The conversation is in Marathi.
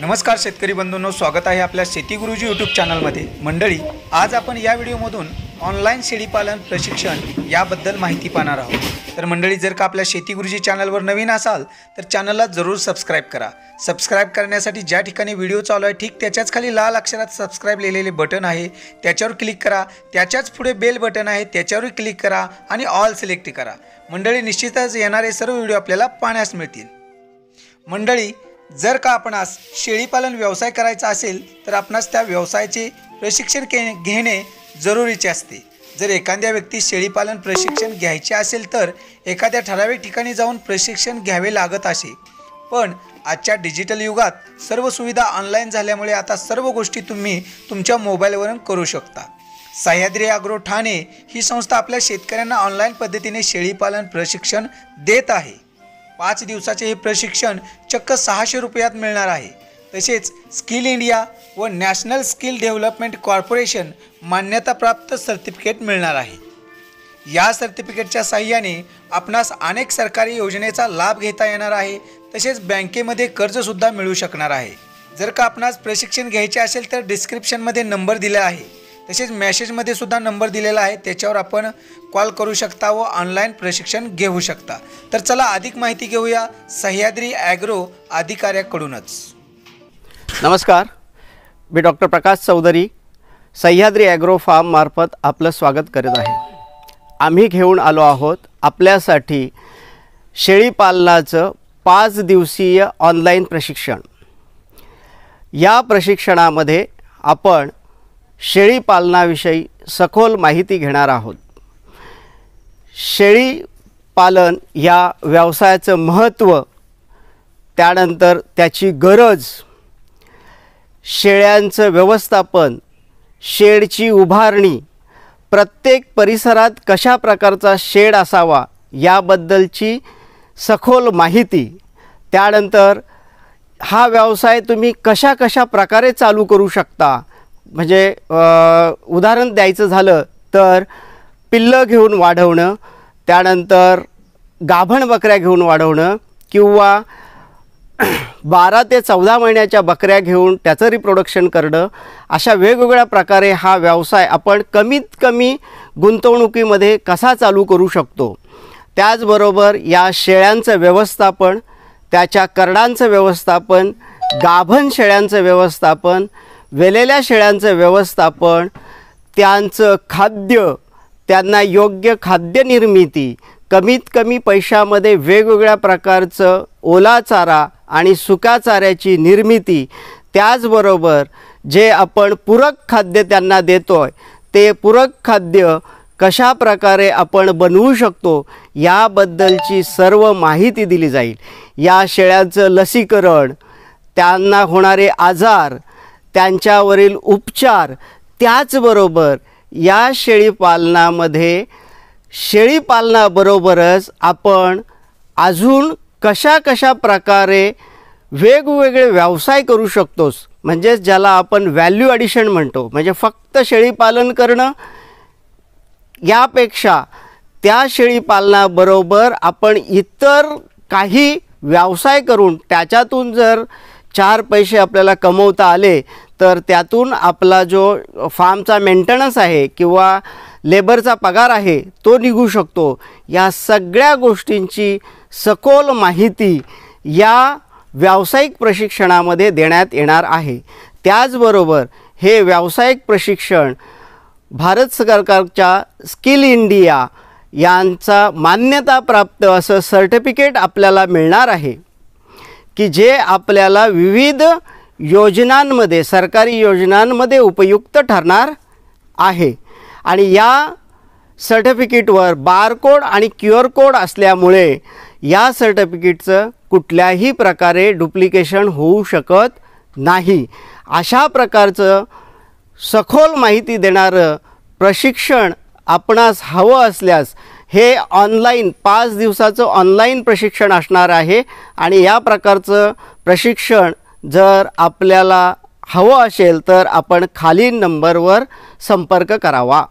नमस्कार शेतकरी बंधूंनो स्वागत आहे आपल्या शेती गुरुजी यूट्यूब चॅनलमध्ये मंडळी आज आपण या व्हिडिओमधून ऑनलाईन शेळीपालन प्रशिक्षण याबद्दल माहिती पाहणार आहोत तर मंडळी जर का आपल्या शेती गुरुजी चॅनलवर नवीन असाल तर चॅनलला जरूर सबस्क्राईब करा सबस्क्राईब करण्यासाठी ज्या ठिकाणी व्हिडिओ चालू आहे ठीक त्याच्याच खाली लाल अक्षरात सबस्क्राईब लिहिलेले बटन आहे त्याच्यावर क्लिक करा त्याच्याच पुढे बेल बटन आहे त्याच्यावर क्लिक करा आणि ऑल सिलेक्ट करा मंडळी निश्चितच येणारे सर्व व्हिडिओ आपल्याला पाहण्यास मिळतील मंडळी जर का आपणास शेळीपालन व्यवसाय करायचा असेल तर आपणास त्या व्यवसायाचे प्रशिक्षण के घेणे जरुरीचे असते जर एखाद्या व्यक्ती शेळीपालन प्रशिक्षण घ्यायचे असेल तर एखाद्या ठराविक ठिकाणी जाऊन प्रशिक्षण घ्यावे लागत असे पण आजच्या डिजिटल युगात सर्व सुविधा ऑनलाईन झाल्यामुळे आता सर्व गोष्टी तुम्ही तुमच्या मोबाईलवरून करू शकता सह्याद्री आग्रो ठाणे ही संस्था आपल्या शेतकऱ्यांना ऑनलाईन पद्धतीने शेळीपालन प्रशिक्षण देत आहे पाच दिवसाचे हे प्रशिक्षण चक्क सहाशे रुपयात मिळणार आहे तसेच स्किल इंडिया व नॅशनल स्किल डेव्हलपमेंट कॉर्पोरेशन मान्यताप्राप्त सर्टिफिकेट मिळणार आहे या सर्टिफिकेटच्या साह्याने आपणास अनेक सरकारी योजनेचा लाभ घेता येणार आहे तसेच बँकेमध्ये कर्जसुद्धा मिळू शकणार आहे जर का आपणास प्रशिक्षण घ्यायचे असेल तर डिस्क्रिप्शनमध्ये नंबर दिला आहे तसेच मेसेजमध्ये सुद्धा नंबर दिलेला आहे त्याच्यावर आपण कॉल करू शकता व ऑनलाईन प्रशिक्षण घेऊ शकता तर चला अधिक माहिती घेऊया सह्याद्री ॲग्रो अधिकाऱ्याकडूनच नमस्कार मी डॉक्टर प्रकाश चौधरी सह्याद्री ॲग्रो फार्ममार्फत आपलं स्वागत करत आहे आम्ही घेऊन आलो आहोत आपल्यासाठी शेळीपालनाचं पाच दिवसीय ऑनलाईन प्रशिक्षण या प्रशिक्षणामध्ये आपण शेळी पालनाविषयी सखोल माहिती घेणार आहोत शेळी पालन या व्यवसायाचं महत्त्व त्यानंतर त्याची गरज शेळ्यांचं व्यवस्थापन शेडची उभारणी प्रत्येक परिसरात कशा प्रकारचा शेड असावा याबद्दलची सखोल माहिती त्यानंतर हा व्यवसाय तुम्ही कशा कशा प्रकारे चालू करू शकता म्हणजे उदाहरण द्यायचं झालं तर पिल्लं घेऊन वाढवणं त्यानंतर गाभण बकऱ्या घेऊन वाढवणं किंवा बारा ते चौदा महिन्याच्या बकऱ्या घेऊन त्याचं रिप्रोडक्शन करणं अशा वेगवेगळ्या प्रकारे हा व्यवसाय आपण कमीत कमी गुंतवणुकीमध्ये कसा चालू करू शकतो त्याचबरोबर या शेळ्यांचं व्यवस्थापन त्याच्या करडांचं व्यवस्थापन गाभण शेळ्यांचं व्यवस्थापन वेलेल्या शेळ्यांचं व्यवस्थापन त्यांचं खाद्य त्यांना योग्य खाद्य निर्मिती कमीत कमी पैशामध्ये वेगवेगळ्या प्रकारचं ओला चारा आणि सुका चाऱ्याची निर्मिती त्याचबरोबर जे आपण पूरक खाद्य त्यांना देतो आहे ते पूरक खाद्य कशा प्रकारे आपण बनवू शकतो याबद्दलची सर्व माहिती दिली जाईल या शेळ्यांचं लसीकरण त्यांना होणारे आजार त्यांच्यावरील उपचार त्याचबरोबर या शेळीपालनामध्ये शेळीपालनाबरोबरच आपण अजून कशा कशा प्रकारे वेगवेगळे व्यवसाय करू शकतोस म्हणजेच ज्याला आपण व्हॅल्यू ॲडिशन म्हणतो म्हणजे फक्त शेळीपालन करणं यापेक्षा त्या शेळीपालनाबरोबर आपण इतर काही व्यवसाय करून त्याच्यातून जर चार पैसे आपल्याला कमवता आले तर त्यातून आपला जो फार्मचा मेंटेनन्स आहे किंवा लेबरचा पगार आहे तो निघू शकतो या सगळ्या गोष्टींची सखोल माहिती या व्यावसायिक प्रशिक्षणामध्ये देण्यात येणार आहे त्याचबरोबर हे व्यावसायिक प्रशिक्षण भारत सरकारच्या स्किल इंडिया यांचा मान्यताप्राप्त असं सर्टिफिकेट आपल्याला मिळणार आहे की जे आपल्याला विविध योजनांमध्ये सरकारी योजनांमध्ये उपयुक्त ठरणार आहे आणि या सर्टिफिकेटवर बारकोड आणि क्यू आर कोड असल्यामुळे या सर्टिफिकेटचं कुठल्याही प्रकारे डुप्लिकेशन होऊ शकत नाही अशा प्रकारचं सखोल माहिती देणारं प्रशिक्षण आपणास हवं असल्यास हे ऑनलाईन पाच दिवसाचं ऑनलाईन प्रशिक्षण असणार आहे आणि या प्रकारचं प्रशिक्षण जर आपल्याला हवं असेल तर आपण खालील नंबरवर संपर्क करावा